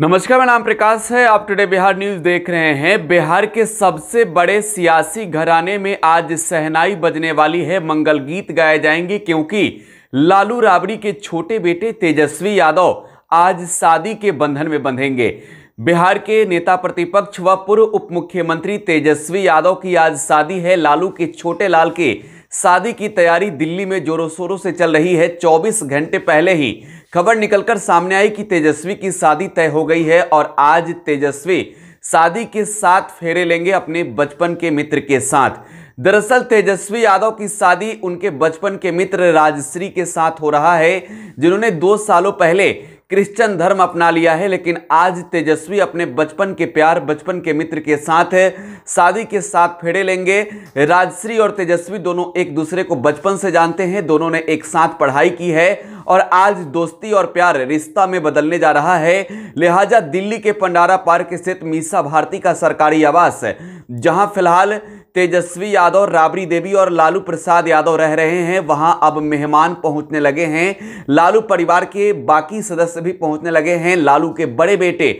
नमस्कार मेरा नाम प्रकाश है आप टुडे बिहार न्यूज देख रहे हैं बिहार के सबसे बड़े सियासी घराने में आज सहनाई बजने वाली है मंगल गीत गाए जाएंगे क्योंकि लालू राबड़ी के छोटे बेटे तेजस्वी यादव आज शादी के बंधन में बंधेंगे बिहार के नेता प्रतिपक्ष व पूर्व उप मुख्यमंत्री तेजस्वी यादव की आज शादी है लालू के छोटे लाल के शादी की तैयारी दिल्ली में जोरों शोरों से चल रही है 24 घंटे पहले ही खबर निकलकर सामने आई कि तेजस्वी की शादी तय हो गई है और आज तेजस्वी शादी के साथ फेरे लेंगे अपने बचपन के मित्र के साथ दरअसल तेजस्वी यादव की शादी उनके बचपन के मित्र राजश्री के साथ हो रहा है जिन्होंने दो सालों पहले क्रिश्चियन धर्म अपना लिया है लेकिन आज तेजस्वी अपने बचपन के प्यार बचपन के मित्र के साथ है शादी के साथ फेरे लेंगे राजश्री और तेजस्वी दोनों एक दूसरे को बचपन से जानते हैं दोनों ने एक साथ पढ़ाई की है और आज दोस्ती और प्यार रिश्ता में बदलने जा रहा है लिहाजा दिल्ली के पंडारा पार्क स्थित मीसा भारती का सरकारी आवास जहां फिलहाल तेजस्वी यादव राबड़ी देवी और लालू प्रसाद यादव रह रहे हैं वहां अब मेहमान पहुंचने लगे हैं लालू परिवार के बाकी सदस्य भी पहुंचने लगे हैं लालू के बड़े बेटे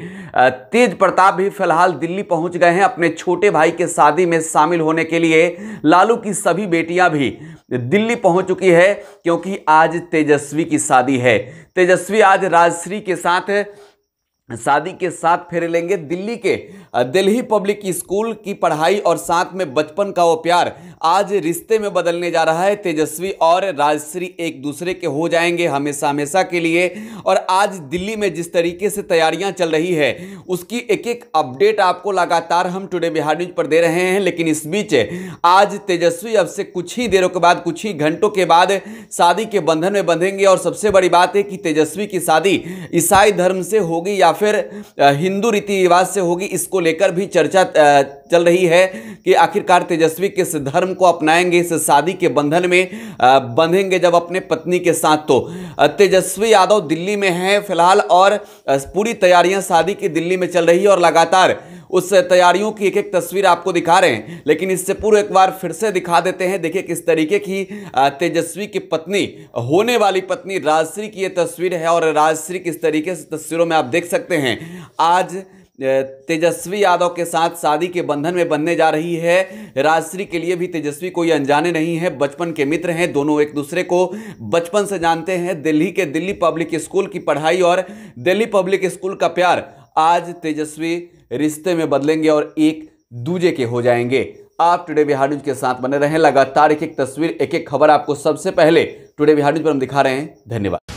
तेज प्रताप भी फिलहाल दिल्ली पहुंच गए हैं अपने छोटे भाई के शादी में शामिल होने के लिए लालू की सभी बेटियां भी दिल्ली पहुंच चुकी है क्योंकि आज तेजस्वी की शादी है तेजस्वी आज राजश्री के साथ शादी के साथ फेरे लेंगे दिल्ली के दिल्ली पब्लिक स्कूल की पढ़ाई और साथ में बचपन का वो प्यार आज रिश्ते में बदलने जा रहा है तेजस्वी और राजश्री एक दूसरे के हो जाएंगे हमेशा हमेशा के लिए और आज दिल्ली में जिस तरीके से तैयारियां चल रही है उसकी एक एक अपडेट आपको लगातार हम टुडे बिहार न्यूज पर दे रहे हैं लेकिन इस बीच आज तेजस्वी अब से कुछ ही देरों के बाद कुछ ही घंटों के बाद शादी के बंधन में बंधेंगे और सबसे बड़ी बात है कि तेजस्वी की शादी ईसाई धर्म से होगी या फिर हिंदू रीति रिवाज से होगी इसको लेकर भी चर्चा चल रही है कि आखिरकार तेजस्वी किस धर्म को अपनाएंगे इस शादी के बंधन में बंधेंगे जब अपने पत्नी के साथ तो तेजस्वी यादव दिल्ली में हैं फिलहाल और पूरी तैयारियां शादी की दिल्ली में चल रही है और लगातार उस तैयारियों की एक एक तस्वीर आपको दिखा रहे हैं लेकिन इससे पूर्व एक बार फिर से दिखा देते हैं देखिए किस तरीके की तेजस्वी की पत्नी होने वाली पत्नी राजश्री की ये तस्वीर है और राजश्री किस तरीके से तस्वीरों में आप देख सकते हैं आज तेजस्वी यादव के साथ शादी के बंधन में बनने जा रही है राजश्री के लिए भी तेजस्वी कोई अनजाने नहीं है बचपन के मित्र हैं दोनों एक दूसरे को बचपन से जानते हैं दिल्ली के दिल्ली पब्लिक स्कूल की पढ़ाई और दिल्ली पब्लिक स्कूल का प्यार आज तेजस्वी रिश्ते में बदलेंगे और एक दूजे के हो जाएंगे आप टुडे बिहार न्यूज के साथ बने रहें लगातार एक एक तस्वीर एक एक खबर आपको सबसे पहले टुडे बिहार न्यूज पर हम दिखा रहे हैं धन्यवाद